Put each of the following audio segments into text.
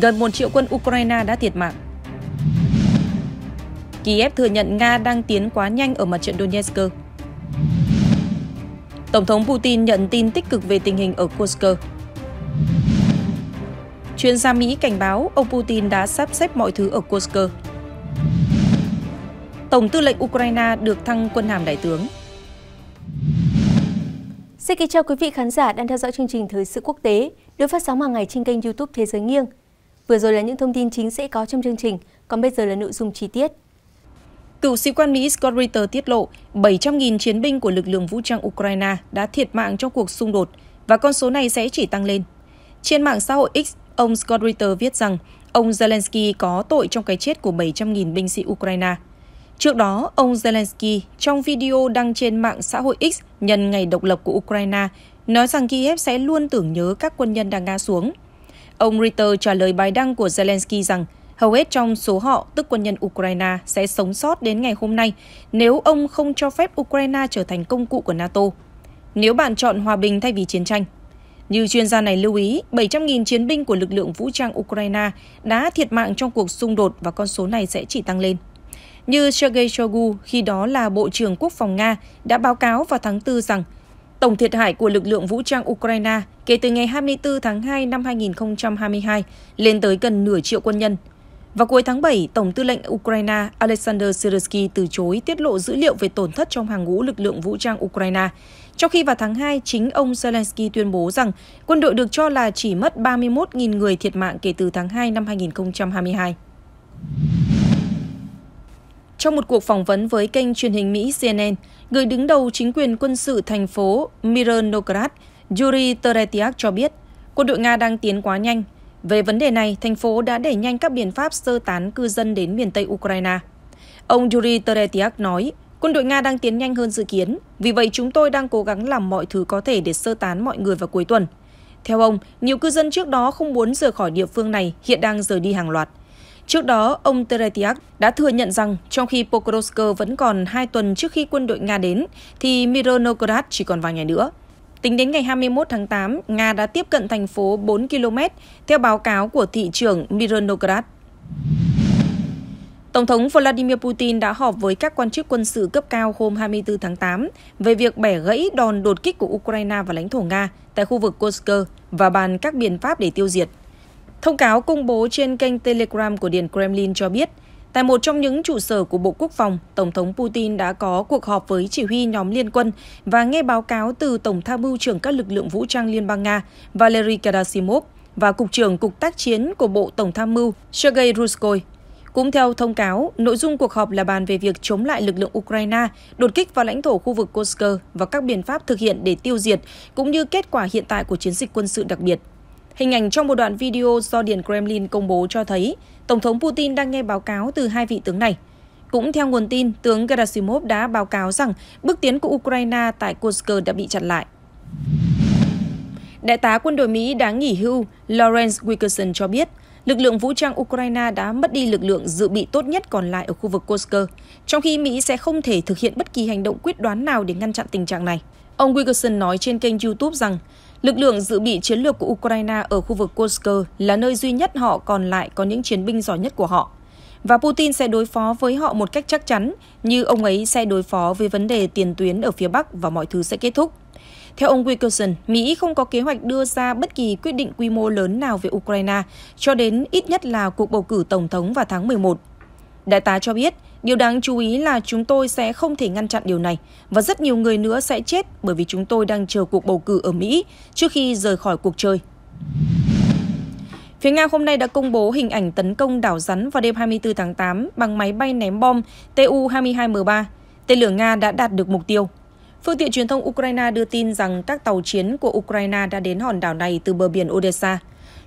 gần 1 triệu quân Ukraine đã thiệt mạng. Kiev thừa nhận Nga đang tiến quá nhanh ở mặt trận Donetsk. Tổng thống Putin nhận tin tích cực về tình hình ở Kursk. Chuyên gia Mỹ cảnh báo ông Putin đã sắp xếp mọi thứ ở Kursk. Tổng tư lệnh Ukraine được thăng quân hàm đại tướng. Xin kính chào quý vị khán giả đang theo dõi chương trình Thời sự quốc tế được phát sóng hàng ngày trên kênh YouTube Thế giới nghiêng. Vừa rồi là những thông tin chính sẽ có trong chương trình, còn bây giờ là nội dung chi tiết. Cựu sĩ quan Mỹ Scott Ritter tiết lộ 700.000 chiến binh của lực lượng vũ trang Ukraine đã thiệt mạng trong cuộc xung đột và con số này sẽ chỉ tăng lên. Trên mạng xã hội X, ông Scott Ritter viết rằng ông Zelensky có tội trong cái chết của 700.000 binh sĩ Ukraine. Trước đó, ông Zelensky trong video đăng trên mạng xã hội X nhân ngày độc lập của Ukraine nói rằng Kiev sẽ luôn tưởng nhớ các quân nhân đang ngã xuống – Ông Ritter trả lời bài đăng của Zelensky rằng hầu hết trong số họ, tức quân nhân Ukraine, sẽ sống sót đến ngày hôm nay nếu ông không cho phép Ukraine trở thành công cụ của NATO. Nếu bạn chọn hòa bình thay vì chiến tranh, như chuyên gia này lưu ý, 700.000 chiến binh của lực lượng vũ trang Ukraine đã thiệt mạng trong cuộc xung đột và con số này sẽ chỉ tăng lên. Như Sergei Shoigu, khi đó là Bộ trưởng Quốc phòng Nga, đã báo cáo vào tháng 4 rằng Tổng thiệt hại của lực lượng vũ trang Ukraine kể từ ngày 24 tháng 2 năm 2022 lên tới gần nửa triệu quân nhân. Vào cuối tháng 7, Tổng tư lệnh Ukraine Alexander Syrsky từ chối tiết lộ dữ liệu về tổn thất trong hàng ngũ lực lượng vũ trang Ukraine, trong khi vào tháng 2, chính ông Zelensky tuyên bố rằng quân đội được cho là chỉ mất 31.000 người thiệt mạng kể từ tháng 2 năm 2022. Trong một cuộc phỏng vấn với kênh truyền hình Mỹ CNN, người đứng đầu chính quyền quân sự thành phố Mirnograd, Yuri Teretiak cho biết, quân đội Nga đang tiến quá nhanh. Về vấn đề này, thành phố đã đẩy nhanh các biện pháp sơ tán cư dân đến miền Tây Ukraine. Ông Yuri Teretiak nói, quân đội Nga đang tiến nhanh hơn dự kiến, vì vậy chúng tôi đang cố gắng làm mọi thứ có thể để sơ tán mọi người vào cuối tuần. Theo ông, nhiều cư dân trước đó không muốn rời khỏi địa phương này hiện đang rời đi hàng loạt. Trước đó, ông Teretiak đã thừa nhận rằng trong khi Pokrovsk vẫn còn 2 tuần trước khi quân đội Nga đến, thì Mironograd chỉ còn vài ngày nữa. Tính đến ngày 21 tháng 8, Nga đã tiếp cận thành phố 4 km, theo báo cáo của thị trưởng Mironograd. Tổng thống Vladimir Putin đã họp với các quan chức quân sự cấp cao hôm 24 tháng 8 về việc bẻ gãy đòn đột kích của Ukraine và lãnh thổ Nga tại khu vực Kursk và bàn các biện pháp để tiêu diệt. Thông cáo công bố trên kênh Telegram của Điện Kremlin cho biết, tại một trong những trụ sở của Bộ Quốc phòng, Tổng thống Putin đã có cuộc họp với chỉ huy nhóm liên quân và nghe báo cáo từ Tổng tham mưu trưởng các lực lượng vũ trang Liên bang Nga Valery Gerasimov và Cục trưởng Cục tác chiến của Bộ Tổng tham mưu Sergei Ruskoy. Cũng theo thông cáo, nội dung cuộc họp là bàn về việc chống lại lực lượng Ukraine, đột kích vào lãnh thổ khu vực Kursk và các biện pháp thực hiện để tiêu diệt, cũng như kết quả hiện tại của chiến dịch quân sự đặc biệt. Hình ảnh trong một đoạn video do Điện Kremlin công bố cho thấy Tổng thống Putin đang nghe báo cáo từ hai vị tướng này. Cũng theo nguồn tin, tướng Gerasimov đã báo cáo rằng bước tiến của Ukraine tại Kursk đã bị chặn lại. Đại tá quân đội Mỹ đáng nghỉ hưu Lawrence Wilkerson cho biết, lực lượng vũ trang Ukraine đã mất đi lực lượng dự bị tốt nhất còn lại ở khu vực Kursk, trong khi Mỹ sẽ không thể thực hiện bất kỳ hành động quyết đoán nào để ngăn chặn tình trạng này. Ông Wilkerson nói trên kênh YouTube rằng Lực lượng dự bị chiến lược của Ukraine ở khu vực Kursk là nơi duy nhất họ còn lại có những chiến binh giỏi nhất của họ. Và Putin sẽ đối phó với họ một cách chắc chắn, như ông ấy sẽ đối phó với vấn đề tiền tuyến ở phía Bắc và mọi thứ sẽ kết thúc. Theo ông Wilkerson, Mỹ không có kế hoạch đưa ra bất kỳ quyết định quy mô lớn nào về Ukraine cho đến ít nhất là cuộc bầu cử tổng thống vào tháng 11. Đại tá cho biết, Điều đáng chú ý là chúng tôi sẽ không thể ngăn chặn điều này và rất nhiều người nữa sẽ chết bởi vì chúng tôi đang chờ cuộc bầu cử ở Mỹ trước khi rời khỏi cuộc chơi. Phía Nga hôm nay đã công bố hình ảnh tấn công đảo rắn vào đêm 24 tháng 8 bằng máy bay ném bom Tu-22M3. Tên lửa Nga đã đạt được mục tiêu. Phương tiện truyền thông Ukraine đưa tin rằng các tàu chiến của Ukraine đã đến hòn đảo này từ bờ biển Odessa.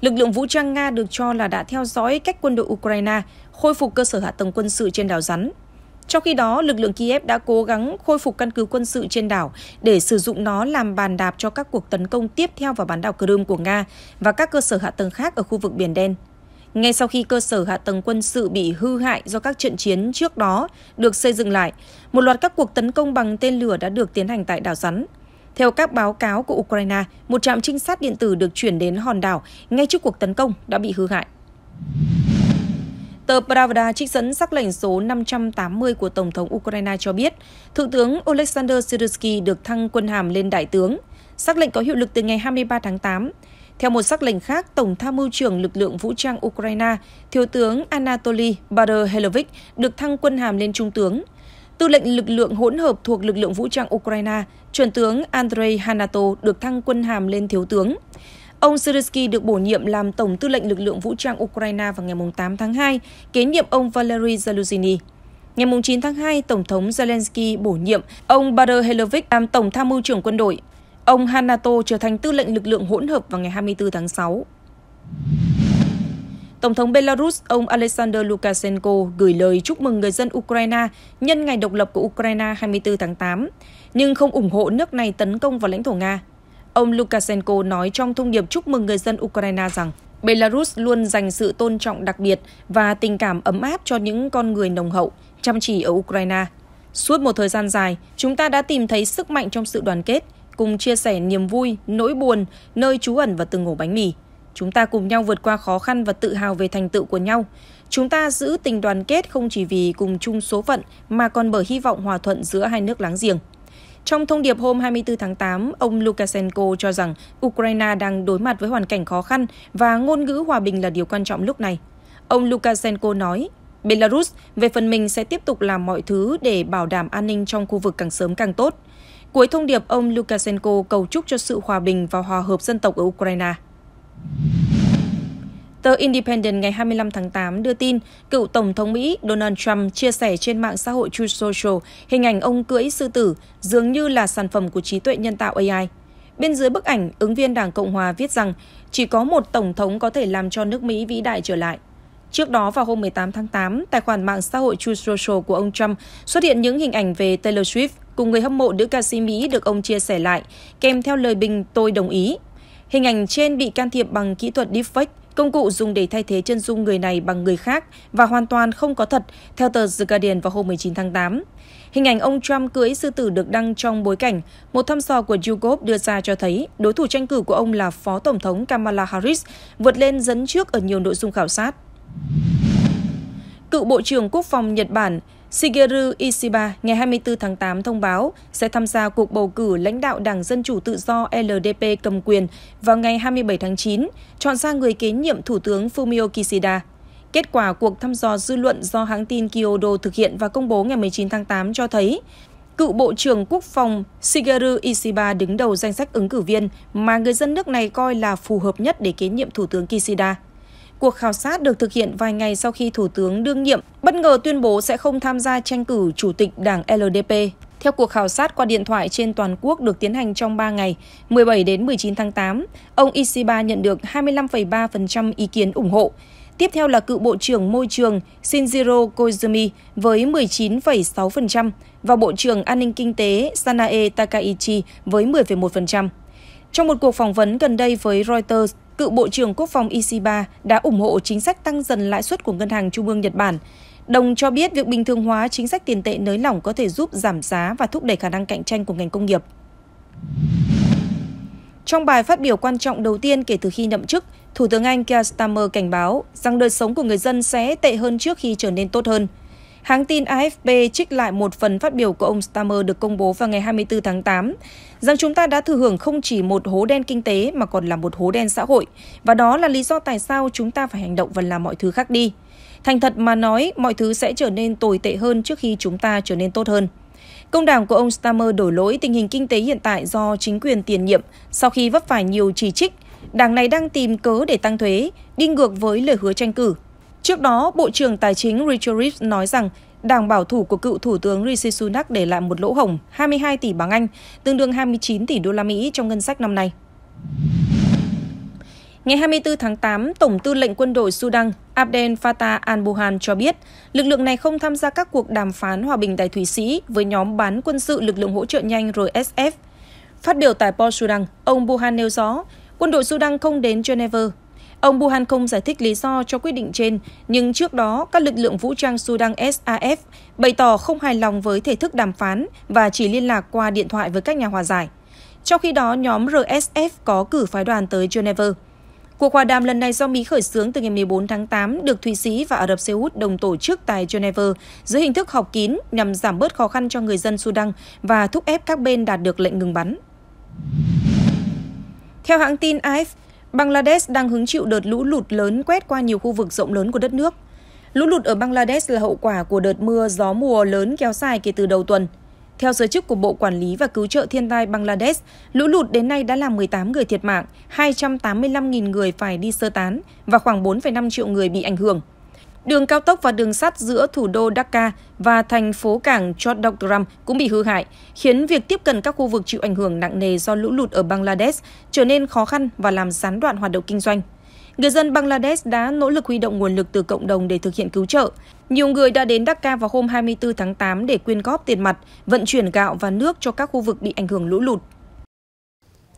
Lực lượng vũ trang Nga được cho là đã theo dõi cách quân đội Ukraine khôi phục cơ sở hạ tầng quân sự trên đảo rắn. Trong khi đó, lực lượng Kiev đã cố gắng khôi phục căn cứ quân sự trên đảo để sử dụng nó làm bàn đạp cho các cuộc tấn công tiếp theo vào bán đảo Crimea của Nga và các cơ sở hạ tầng khác ở khu vực Biển Đen. Ngay sau khi cơ sở hạ tầng quân sự bị hư hại do các trận chiến trước đó được xây dựng lại, một loạt các cuộc tấn công bằng tên lửa đã được tiến hành tại đảo Rắn. Theo các báo cáo của Ukraine, một trạm trinh sát điện tử được chuyển đến hòn đảo ngay trước cuộc tấn công đã bị hư hại. Tờ Pravda trích dẫn sắc lệnh số 580 của Tổng thống Ukraine cho biết, Thượng tướng Oleksandr Syrsky được thăng quân hàm lên đại tướng. Sắc lệnh có hiệu lực từ ngày 23 tháng 8. Theo một sắc lệnh khác, Tổng tham mưu trưởng lực lượng vũ trang Ukraine, Thiếu tướng Anatoly Bader-Helovich được thăng quân hàm lên trung tướng. Tư lệnh lực lượng hỗn hợp thuộc lực lượng vũ trang Ukraine, chuẩn tướng Andrei Hanato được thăng quân hàm lên thiếu tướng. Ông Zelensky được bổ nhiệm làm Tổng tư lệnh lực lượng vũ trang Ukraine vào ngày 8 tháng 2, kế nhiệm ông Valery Zelensky. Ngày 9 tháng 2, Tổng thống Zelensky bổ nhiệm ông Bader Helovich làm Tổng tham mưu trưởng quân đội. Ông Hanato trở thành tư lệnh lực lượng hỗn hợp vào ngày 24 tháng 6. Tổng thống Belarus ông Alexander Lukashenko gửi lời chúc mừng người dân Ukraine nhân ngày độc lập của Ukraine 24 tháng 8, nhưng không ủng hộ nước này tấn công vào lãnh thổ Nga. Ông Lukashenko nói trong thông điệp chúc mừng người dân Ukraine rằng Belarus luôn dành sự tôn trọng đặc biệt và tình cảm ấm áp cho những con người nồng hậu, chăm chỉ ở Ukraine. Suốt một thời gian dài, chúng ta đã tìm thấy sức mạnh trong sự đoàn kết, cùng chia sẻ niềm vui, nỗi buồn, nơi trú ẩn và từng ổ bánh mì. Chúng ta cùng nhau vượt qua khó khăn và tự hào về thành tựu của nhau. Chúng ta giữ tình đoàn kết không chỉ vì cùng chung số phận mà còn bởi hy vọng hòa thuận giữa hai nước láng giềng. Trong thông điệp hôm 24 tháng 8, ông Lukashenko cho rằng Ukraine đang đối mặt với hoàn cảnh khó khăn và ngôn ngữ hòa bình là điều quan trọng lúc này. Ông Lukashenko nói, Belarus về phần mình sẽ tiếp tục làm mọi thứ để bảo đảm an ninh trong khu vực càng sớm càng tốt. Cuối thông điệp, ông Lukashenko cầu chúc cho sự hòa bình và hòa hợp dân tộc ở Ukraine. Tờ Independent ngày 25 tháng 8 đưa tin, cựu Tổng thống Mỹ Donald Trump chia sẻ trên mạng xã hội Truth Social hình ảnh ông cưỡi sư tử dường như là sản phẩm của trí tuệ nhân tạo AI. Bên dưới bức ảnh, ứng viên Đảng Cộng Hòa viết rằng chỉ có một Tổng thống có thể làm cho nước Mỹ vĩ đại trở lại. Trước đó vào hôm 18 tháng 8, tài khoản mạng xã hội Truth Social của ông Trump xuất hiện những hình ảnh về Taylor Swift cùng người hâm mộ nữ ca sĩ Mỹ được ông chia sẻ lại, kèm theo lời bình tôi đồng ý. Hình ảnh trên bị can thiệp bằng kỹ thuật deepfake Công cụ dùng để thay thế chân dung người này bằng người khác và hoàn toàn không có thật, theo tờ The Guardian vào hôm 19 tháng 8. Hình ảnh ông Trump cưỡi sư tử được đăng trong bối cảnh một thăm dò của YouGov đưa ra cho thấy đối thủ tranh cử của ông là Phó Tổng thống Kamala Harris vượt lên dẫn trước ở nhiều nội dung khảo sát. Cựu Bộ trưởng Quốc phòng Nhật Bản Shigeru Ishiba ngày 24 tháng 8 thông báo sẽ tham gia cuộc bầu cử lãnh đạo Đảng Dân Chủ Tự Do LDP cầm quyền vào ngày 27 tháng 9, chọn ra người kế nhiệm Thủ tướng Fumio Kishida. Kết quả cuộc thăm dò dư luận do hãng tin Kyodo thực hiện và công bố ngày 19 tháng 8 cho thấy cựu Bộ trưởng Quốc phòng Shigeru Ishiba đứng đầu danh sách ứng cử viên mà người dân nước này coi là phù hợp nhất để kế nhiệm Thủ tướng Kishida. Cuộc khảo sát được thực hiện vài ngày sau khi Thủ tướng đương nhiệm bất ngờ tuyên bố sẽ không tham gia tranh cử Chủ tịch Đảng LDP. Theo cuộc khảo sát qua điện thoại trên toàn quốc được tiến hành trong 3 ngày, 17 đến 19 tháng 8, ông Ishiba nhận được 25,3% ý kiến ủng hộ. Tiếp theo là cựu Bộ trưởng Môi trường Shinjiro Koizumi với 19,6% và Bộ trưởng An ninh Kinh tế Sanae Takaichi với 10,1%. Trong một cuộc phỏng vấn gần đây với Reuters, cựu Bộ trưởng Quốc phòng Ishiba đã ủng hộ chính sách tăng dần lãi suất của Ngân hàng Trung ương Nhật Bản. Đồng cho biết việc bình thường hóa chính sách tiền tệ nới lỏng có thể giúp giảm giá và thúc đẩy khả năng cạnh tranh của ngành công nghiệp. Trong bài phát biểu quan trọng đầu tiên kể từ khi nhậm chức, Thủ tướng Anh Keir Starmer cảnh báo rằng đời sống của người dân sẽ tệ hơn trước khi trở nên tốt hơn. Hãng tin AFP trích lại một phần phát biểu của ông Stammer được công bố vào ngày 24 tháng 8, rằng chúng ta đã thừa hưởng không chỉ một hố đen kinh tế mà còn là một hố đen xã hội, và đó là lý do tại sao chúng ta phải hành động và làm mọi thứ khác đi. Thành thật mà nói, mọi thứ sẽ trở nên tồi tệ hơn trước khi chúng ta trở nên tốt hơn. Công đảng của ông Stammer đổ lỗi tình hình kinh tế hiện tại do chính quyền tiền nhiệm sau khi vấp phải nhiều chỉ trích. Đảng này đang tìm cớ để tăng thuế, đi ngược với lời hứa tranh cử Trước đó, Bộ trưởng Tài chính Richard Reeves nói rằng đảng bảo thủ của cựu Thủ tướng Rishi Sunak để lại một lỗ hổng 22 tỷ bảng Anh, tương đương 29 tỷ đô la Mỹ trong ngân sách năm nay. Ngày 24 tháng 8, Tổng tư lệnh quân đội Sudan Abdel Fattah al-Burhan cho biết lực lượng này không tham gia các cuộc đàm phán hòa bình tại Thụy Sĩ với nhóm bán quân sự lực lượng hỗ trợ nhanh RSF. Phát biểu tại Port Sudan, ông Burhan nêu rõ quân đội Sudan không đến Geneva Ông Buhan không giải thích lý do cho quyết định trên, nhưng trước đó các lực lượng vũ trang Sudan SAF bày tỏ không hài lòng với thể thức đàm phán và chỉ liên lạc qua điện thoại với các nhà hòa giải. Trong khi đó, nhóm RSF có cử phái đoàn tới Geneva. Cuộc hòa đàm lần này do Mỹ khởi xướng từ ngày 14 tháng 8 được Thụy Sĩ và Ả Rập Xê Út đồng tổ chức tại Geneva dưới hình thức họp kín nhằm giảm bớt khó khăn cho người dân Sudan và thúc ép các bên đạt được lệnh ngừng bắn. Theo hãng tin AFP, Bangladesh đang hứng chịu đợt lũ lụt lớn quét qua nhiều khu vực rộng lớn của đất nước. Lũ lụt ở Bangladesh là hậu quả của đợt mưa gió mùa lớn kéo dài kể từ đầu tuần. Theo giới chức của Bộ Quản lý và Cứu trợ Thiên tai Bangladesh, lũ lụt đến nay đã làm 18 người thiệt mạng, 285.000 người phải đi sơ tán và khoảng 4,5 triệu người bị ảnh hưởng. Đường cao tốc và đường sắt giữa thủ đô Dhaka và thành phố cảng Chodogram cũng bị hư hại, khiến việc tiếp cận các khu vực chịu ảnh hưởng nặng nề do lũ lụt ở Bangladesh trở nên khó khăn và làm gián đoạn hoạt động kinh doanh. Người dân Bangladesh đã nỗ lực huy động nguồn lực từ cộng đồng để thực hiện cứu trợ. Nhiều người đã đến Dhaka vào hôm 24 tháng 8 để quyên góp tiền mặt, vận chuyển gạo và nước cho các khu vực bị ảnh hưởng lũ lụt.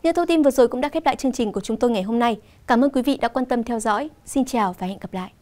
Những thông tin vừa rồi cũng đã khép lại chương trình của chúng tôi ngày hôm nay. Cảm ơn quý vị đã quan tâm theo dõi. Xin chào và hẹn gặp lại.